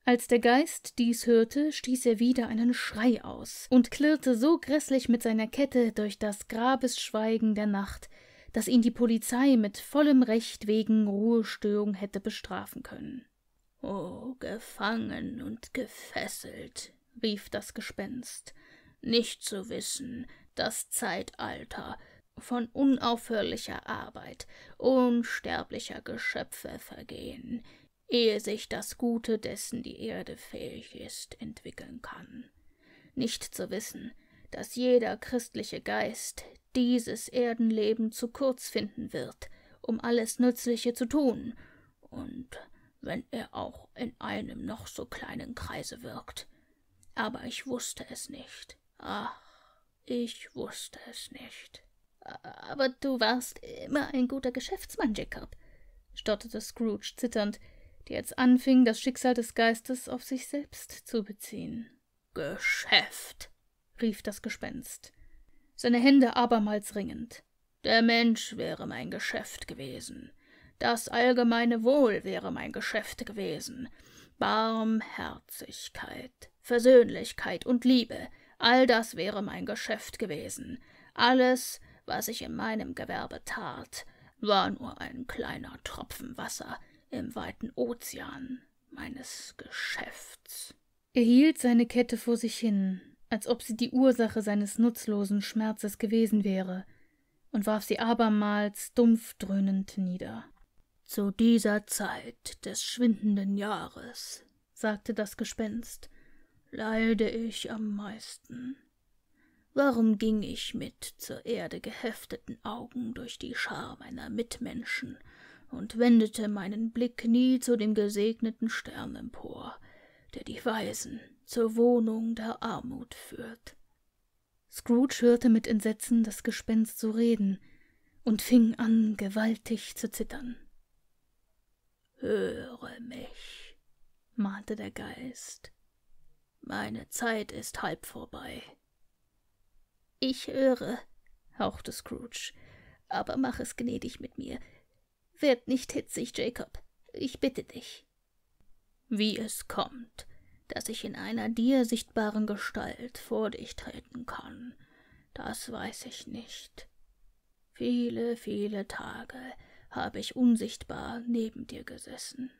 Als der Geist dies hörte, stieß er wieder einen Schrei aus und klirrte so grässlich mit seiner Kette durch das Grabesschweigen der Nacht, dass ihn die Polizei mit vollem Recht wegen Ruhestörung hätte bestrafen können. Oh, gefangen und gefesselt, rief das Gespenst, nicht zu wissen, das Zeitalter von unaufhörlicher Arbeit, unsterblicher Geschöpfe vergehen, ehe sich das Gute, dessen die Erde fähig ist, entwickeln kann. Nicht zu wissen, dass jeder christliche Geist dieses Erdenleben zu kurz finden wird, um alles Nützliche zu tun, und wenn er auch in einem noch so kleinen Kreise wirkt. Aber ich wusste es nicht. Ach, ich wusste es nicht. Aber du warst immer ein guter Geschäftsmann, Jacob, stotterte Scrooge zitternd, der jetzt anfing, das Schicksal des Geistes auf sich selbst zu beziehen. Geschäft, rief das Gespenst, seine Hände abermals ringend. Der Mensch wäre mein Geschäft gewesen. Das allgemeine Wohl wäre mein Geschäft gewesen. Barmherzigkeit, Versöhnlichkeit und Liebe, all das wäre mein Geschäft gewesen. Alles, was ich in meinem Gewerbe tat, war nur ein kleiner Tropfen Wasser im weiten Ozean meines Geschäfts. Er hielt seine Kette vor sich hin, als ob sie die Ursache seines nutzlosen Schmerzes gewesen wäre, und warf sie abermals dumpf dröhnend nieder. Zu dieser Zeit des schwindenden Jahres, sagte das Gespenst, leide ich am meisten. Warum ging ich mit zur Erde gehefteten Augen durch die Schar meiner Mitmenschen und wendete meinen Blick nie zu dem gesegneten Stern empor, der die Weisen zur Wohnung der Armut führt. Scrooge hörte mit Entsetzen das Gespenst so reden und fing an, gewaltig zu zittern. Höre mich, mahnte der Geist. Meine Zeit ist halb vorbei. Ich höre, hauchte Scrooge, aber mach es gnädig mit mir. Werd nicht hitzig, Jacob. Ich bitte dich. Wie es kommt, dass ich in einer dir sichtbaren Gestalt vor dich treten kann, das weiß ich nicht. Viele, viele Tage habe ich unsichtbar neben dir gesessen.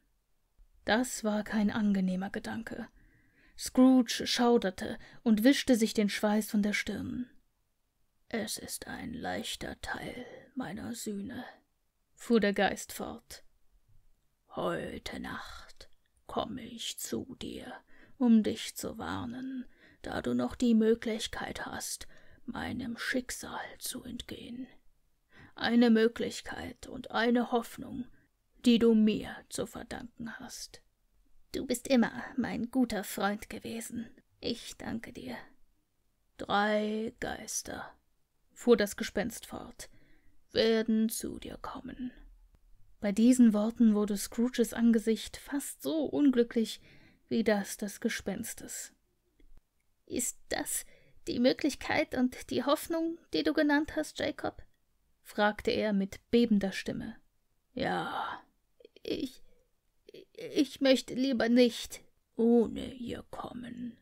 Das war kein angenehmer Gedanke. Scrooge schauderte und wischte sich den Schweiß von der Stirn. Es ist ein leichter Teil meiner Sühne, fuhr der Geist fort. Heute Nacht komme ich zu dir um dich zu warnen, da du noch die Möglichkeit hast, meinem Schicksal zu entgehen. Eine Möglichkeit und eine Hoffnung, die du mir zu verdanken hast. Du bist immer mein guter Freund gewesen. Ich danke dir. Drei Geister, fuhr das Gespenst fort, werden zu dir kommen. Bei diesen Worten wurde Scrooges Angesicht fast so unglücklich, wie das des Gespenstes. Ist das die Möglichkeit und die Hoffnung, die du genannt hast, Jacob? fragte er mit bebender Stimme. Ja, ich. ich möchte lieber nicht ohne ihr kommen.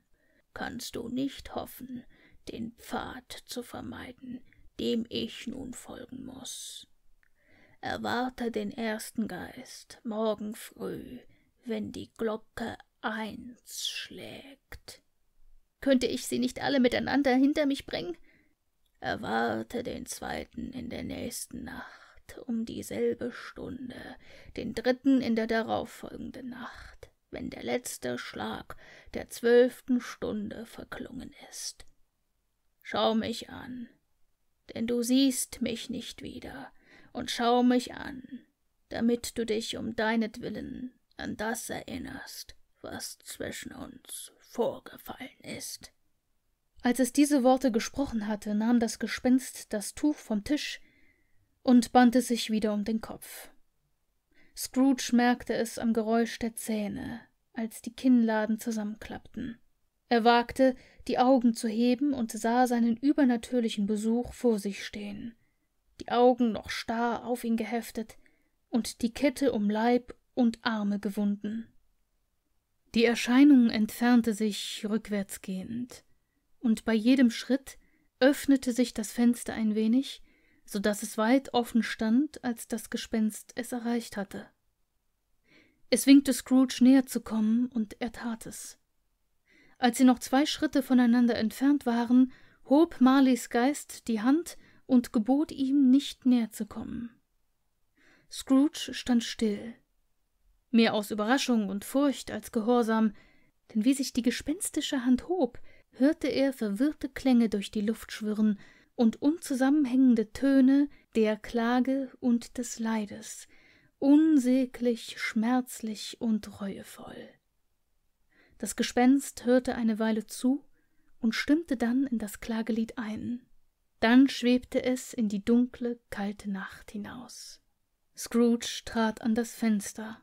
Kannst du nicht hoffen, den Pfad zu vermeiden, dem ich nun folgen muß. Erwarte den ersten Geist morgen früh, wenn die Glocke eins schlägt. Könnte ich sie nicht alle miteinander hinter mich bringen? Erwarte den zweiten in der nächsten Nacht um dieselbe Stunde, den dritten in der darauffolgenden Nacht, wenn der letzte Schlag der zwölften Stunde verklungen ist. Schau mich an, denn du siehst mich nicht wieder, und schau mich an, damit du dich um deinetwillen an das erinnerst, was zwischen uns vorgefallen ist. Als es diese Worte gesprochen hatte, nahm das Gespenst das Tuch vom Tisch und band es sich wieder um den Kopf. Scrooge merkte es am Geräusch der Zähne, als die Kinnladen zusammenklappten. Er wagte, die Augen zu heben und sah seinen übernatürlichen Besuch vor sich stehen, die Augen noch starr auf ihn geheftet und die Kette um Leib und Arme gewunden. Die Erscheinung entfernte sich rückwärtsgehend, und bei jedem Schritt öffnete sich das Fenster ein wenig, so dass es weit offen stand, als das Gespenst es erreicht hatte. Es winkte Scrooge näher zu kommen, und er tat es. Als sie noch zwei Schritte voneinander entfernt waren, hob Marleys Geist die Hand und gebot ihm, nicht näher zu kommen. Scrooge stand still, mehr aus Überraschung und Furcht als Gehorsam, denn wie sich die gespenstische Hand hob, hörte er verwirrte Klänge durch die Luft schwirren und unzusammenhängende Töne der Klage und des Leides, unsäglich, schmerzlich und reuevoll. Das Gespenst hörte eine Weile zu und stimmte dann in das Klagelied ein. Dann schwebte es in die dunkle, kalte Nacht hinaus. Scrooge trat an das Fenster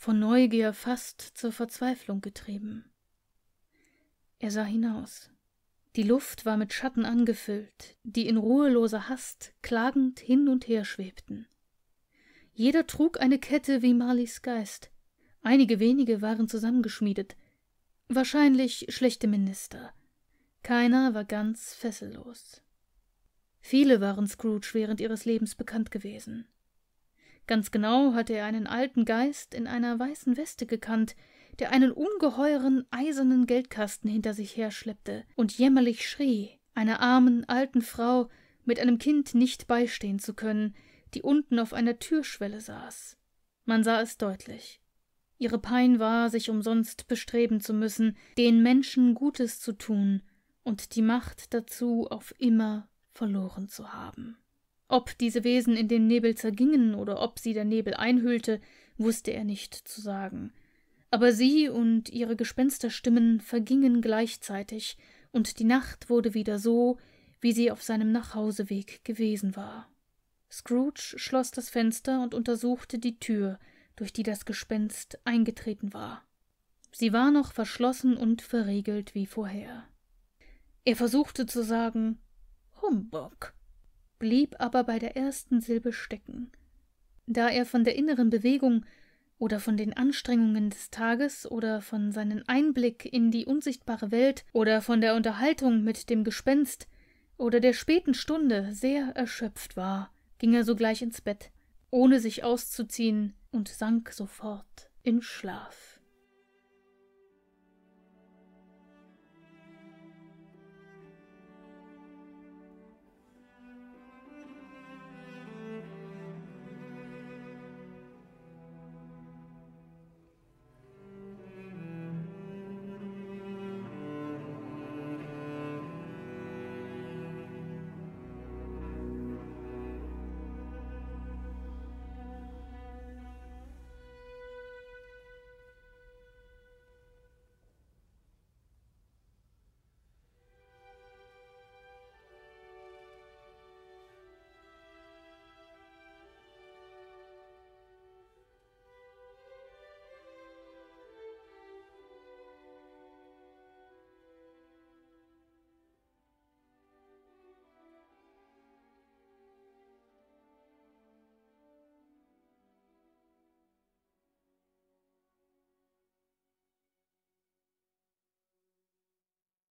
von Neugier fast zur Verzweiflung getrieben. Er sah hinaus. Die Luft war mit Schatten angefüllt, die in ruheloser Hast klagend hin und her schwebten. Jeder trug eine Kette wie Marleys Geist. Einige wenige waren zusammengeschmiedet. Wahrscheinlich schlechte Minister. Keiner war ganz fessellos. Viele waren Scrooge während ihres Lebens bekannt gewesen. Ganz genau hatte er einen alten Geist in einer weißen Weste gekannt, der einen ungeheuren eisernen Geldkasten hinter sich herschleppte und jämmerlich schrie, einer armen, alten Frau mit einem Kind nicht beistehen zu können, die unten auf einer Türschwelle saß. Man sah es deutlich. Ihre Pein war, sich umsonst bestreben zu müssen, den Menschen Gutes zu tun und die Macht dazu auf immer verloren zu haben. Ob diese Wesen in den Nebel zergingen oder ob sie der Nebel einhüllte, wusste er nicht zu sagen. Aber sie und ihre Gespensterstimmen vergingen gleichzeitig, und die Nacht wurde wieder so, wie sie auf seinem Nachhauseweg gewesen war. Scrooge schloss das Fenster und untersuchte die Tür, durch die das Gespenst eingetreten war. Sie war noch verschlossen und verriegelt wie vorher. Er versuchte zu sagen Humbug, blieb aber bei der ersten Silbe stecken. Da er von der inneren Bewegung oder von den Anstrengungen des Tages oder von seinem Einblick in die unsichtbare Welt oder von der Unterhaltung mit dem Gespenst oder der späten Stunde sehr erschöpft war, ging er sogleich ins Bett, ohne sich auszuziehen, und sank sofort in Schlaf.